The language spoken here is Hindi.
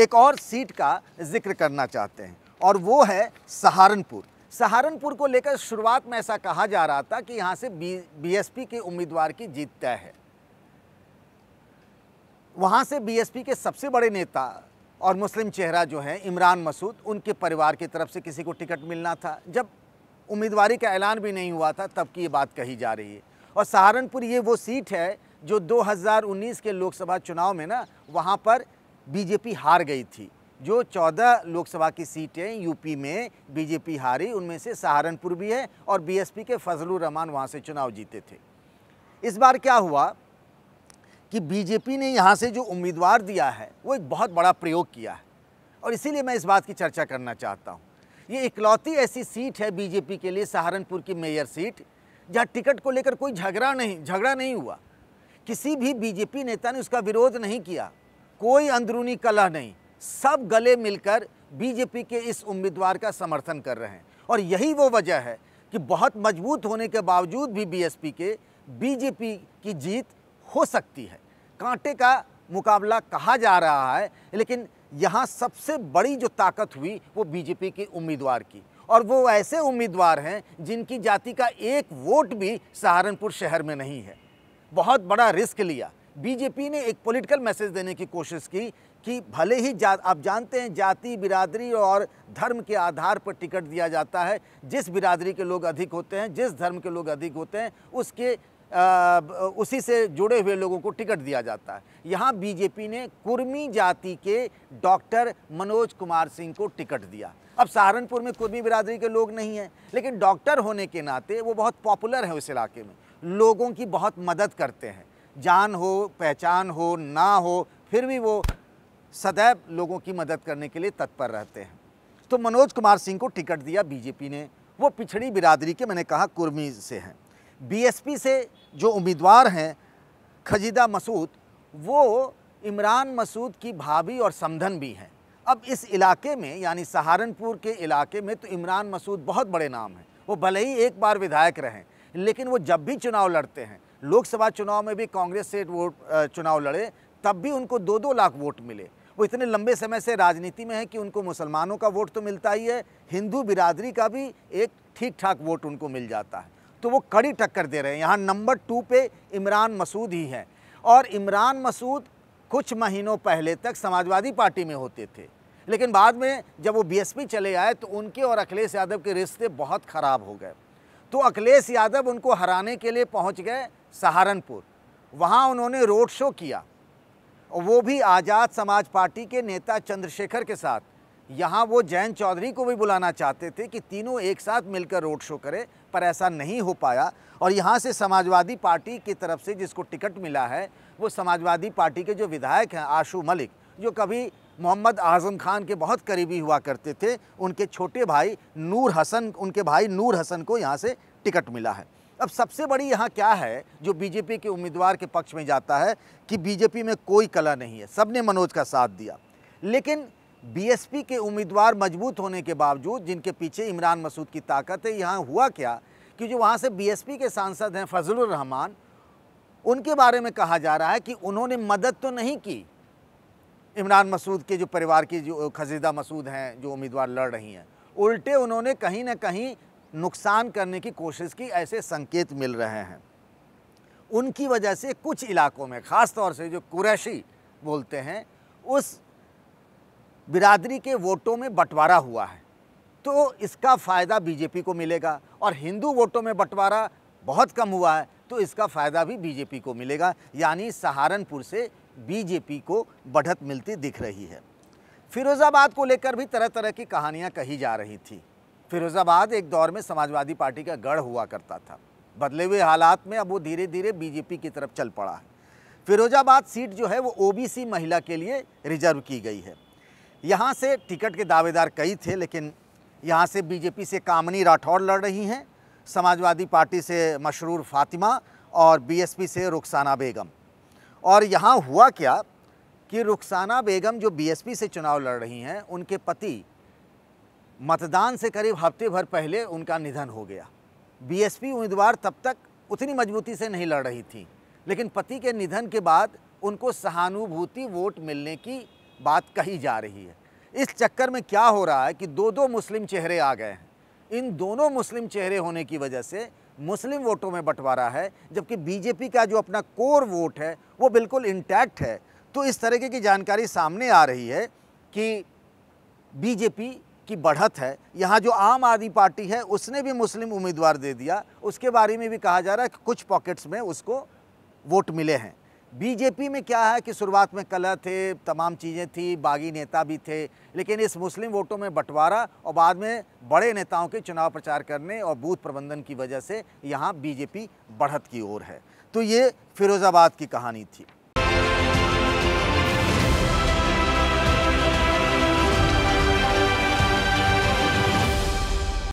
एक और सीट का जिक्र करना चाहते हैं और वो है सहारनपुर सहारनपुर को लेकर शुरुआत में ऐसा कहा जा रहा था कि यहाँ से बी बीएसपी के उम्मीदवार की जीत तय है वहाँ से बीएसपी के सबसे बड़े नेता और मुस्लिम चेहरा जो है इमरान मसूद उनके परिवार की तरफ से किसी को टिकट मिलना था जब उम्मीदवारी का ऐलान भी नहीं हुआ था तब की ये बात कही जा रही है और सहारनपुर ये वो सीट है जो 2019 के लोकसभा चुनाव में ना वहाँ पर बीजेपी हार गई थी जो 14 लोकसभा की सीटें यूपी में बीजेपी हारी उनमें से सहारनपुर भी है और बीएसपी के फजलुर रहमान वहाँ से चुनाव जीते थे इस बार क्या हुआ कि बीजेपी ने यहाँ से जो उम्मीदवार दिया है वो एक बहुत बड़ा प्रयोग किया है और इसीलिए मैं इस बात की चर्चा करना चाहता हूँ ये इकलौती ऐसी सीट है बीजेपी के लिए सहारनपुर की मेयर सीट जहाँ टिकट को लेकर कोई झगड़ा नहीं झगड़ा नहीं हुआ किसी भी बीजेपी नेता ने उसका विरोध नहीं किया कोई अंदरूनी कलह नहीं सब गले मिलकर बीजेपी के इस उम्मीदवार का समर्थन कर रहे हैं और यही वो वजह है कि बहुत मजबूत होने के बावजूद भी बीएसपी के बीजेपी की जीत हो सकती है कांटे का मुकाबला कहा जा रहा है लेकिन यहाँ सबसे बड़ी जो ताकत हुई वो बीजेपी के उम्मीदवार की और वो ऐसे उम्मीदवार हैं जिनकी जाति का एक वोट भी सहारनपुर शहर में नहीं है बहुत बड़ा रिस्क लिया बीजेपी ने एक पॉलिटिकल मैसेज देने की कोशिश की कि भले ही जा, आप जानते हैं जाति बिरादरी और धर्म के आधार पर टिकट दिया जाता है जिस बिरादरी के लोग अधिक होते हैं जिस धर्म के लोग अधिक होते हैं उसके आ, उसी से जुड़े हुए लोगों को टिकट दिया जाता है यहाँ बीजेपी ने कुर्मी जाति के डॉक्टर मनोज कुमार सिंह को टिकट दिया अब सहारनपुर में कुर्मी बिरादरी के लोग नहीं हैं लेकिन डॉक्टर होने के नाते वो बहुत पॉपुलर हैं उस इलाके में लोगों की बहुत मदद करते हैं जान हो पहचान हो ना हो फिर भी वो सदैव लोगों की मदद करने के लिए तत्पर रहते हैं तो मनोज कुमार सिंह को टिकट दिया बीजेपी ने वो पिछड़ी बिरादरी के मैंने कहा कुर्मी से हैं बीएसपी से जो उम्मीदवार हैं खजीदा मसूद वो इमरान मसूद की भाभी और समधन भी हैं अब इस इलाके में यानी सहारनपुर के इलाके में तो इमरान मसूद बहुत बड़े नाम हैं वो भले ही एक बार विधायक रहें लेकिन वो जब भी चुनाव लड़ते हैं लोकसभा चुनाव में भी कांग्रेस से वोट चुनाव लड़े तब भी उनको दो दो लाख वोट मिले वो इतने लंबे समय से राजनीति में है कि उनको मुसलमानों का वोट तो मिलता ही है हिंदू बिरादरी का भी एक ठीक ठाक वोट उनको मिल जाता है तो वो कड़ी टक्कर दे रहे हैं यहाँ नंबर टू पे इमरान मसूद ही हैं और इमरान मसूद कुछ महीनों पहले तक समाजवादी पार्टी में होते थे लेकिन बाद में जब वो बीएसपी चले आए तो उनके और अखिलेश यादव के रिश्ते बहुत ख़राब हो गए तो अखिलेश यादव उनको हराने के लिए पहुँच गए सहारनपुर वहाँ उन्होंने रोड शो किया और वो भी आज़ाद समाज पार्टी के नेता चंद्रशेखर के साथ यहाँ वो जैन चौधरी को भी बुलाना चाहते थे कि तीनों एक साथ मिलकर रोड शो करें पर ऐसा नहीं हो पाया और यहाँ से समाजवादी पार्टी की तरफ से जिसको टिकट मिला है वो समाजवादी पार्टी के जो विधायक हैं आशू मलिक जो कभी मोहम्मद आज़म खान के बहुत करीबी हुआ करते थे उनके छोटे भाई नूर हसन उनके भाई नूर हसन को यहाँ से टिकट मिला है अब सबसे बड़ी यहाँ क्या है जो बीजेपी के उम्मीदवार के पक्ष में जाता है कि बीजेपी में कोई कला नहीं है सब ने मनोज का साथ दिया लेकिन बीएसपी के उम्मीदवार मजबूत होने के बावजूद जिनके पीछे इमरान मसूद की ताकत है यहाँ हुआ क्या कि जो वहाँ से बी के सांसद हैं फजलरहमान रहमान उनके बारे में कहा जा रहा है कि उन्होंने मदद तो नहीं की इमरान मसूद के जो परिवार की जो खजीदा मसूद हैं जो उम्मीदवार लड़ रही हैं उल्टे उन्होंने कहीं ना कहीं नुकसान करने की कोशिश की ऐसे संकेत मिल रहे हैं उनकी वजह से कुछ इलाकों में ख़ास तौर से जो कुरैशी बोलते हैं उस बिरादरी के वोटों में बंटवारा हुआ है तो इसका फ़ायदा बीजेपी को मिलेगा और हिंदू वोटों में बंटवारा बहुत कम हुआ है तो इसका फ़ायदा भी बीजेपी को मिलेगा यानी सहारनपुर से बीजेपी को बढ़त मिलती दिख रही है फिरोज़ाबाद को लेकर भी तरह तरह की कहानियाँ कही जा रही थी फिरोजाबाद एक दौर में समाजवादी पार्टी का गढ़ हुआ करता था बदले हुए हालात में अब वो धीरे धीरे बीजेपी की तरफ चल पड़ा है फिरोजाबाद सीट जो है वो ओबीसी महिला के लिए रिजर्व की गई है यहाँ से टिकट के दावेदार कई थे लेकिन यहाँ से बीजेपी से कामनी राठौड़ लड़ रही हैं समाजवादी पार्टी से मशरूर फातिमा और बीएसपी से रुखसाना बेगम और यहाँ हुआ क्या कि रुखसाना बेगम जो बीएसपी से चुनाव लड़ रही हैं उनके पति मतदान से करीब हफ्ते भर पहले उनका निधन हो गया बीएसपी उम्मीदवार तब तक उतनी मजबूती से नहीं लड़ रही थी लेकिन पति के निधन के बाद उनको सहानुभूति वोट मिलने की बात कही जा रही है इस चक्कर में क्या हो रहा है कि दो दो मुस्लिम चेहरे आ गए हैं इन दोनों मुस्लिम चेहरे होने की वजह से मुस्लिम वोटों में बंटवारा है जबकि बीजेपी का जो अपना कोर वोट है वो बिल्कुल इंटैक्ट है तो इस तरीके की जानकारी सामने आ रही है कि बीजेपी की बढ़त है यहाँ जो आम आदमी पार्टी है उसने भी मुस्लिम उम्मीदवार दे दिया उसके बारे में भी कहा जा रहा है कि कुछ पॉकेट्स में उसको वोट मिले हैं बीजेपी में क्या है कि शुरुआत में कलह थे तमाम चीज़ें थी बागी नेता भी थे लेकिन इस मुस्लिम वोटों में बंटवारा और बाद में बड़े नेताओं के चुनाव प्रचार करने और बूथ प्रबंधन की वजह से यहाँ बीजेपी बढ़त की ओर है तो ये फिरोज़ाबाद की कहानी थी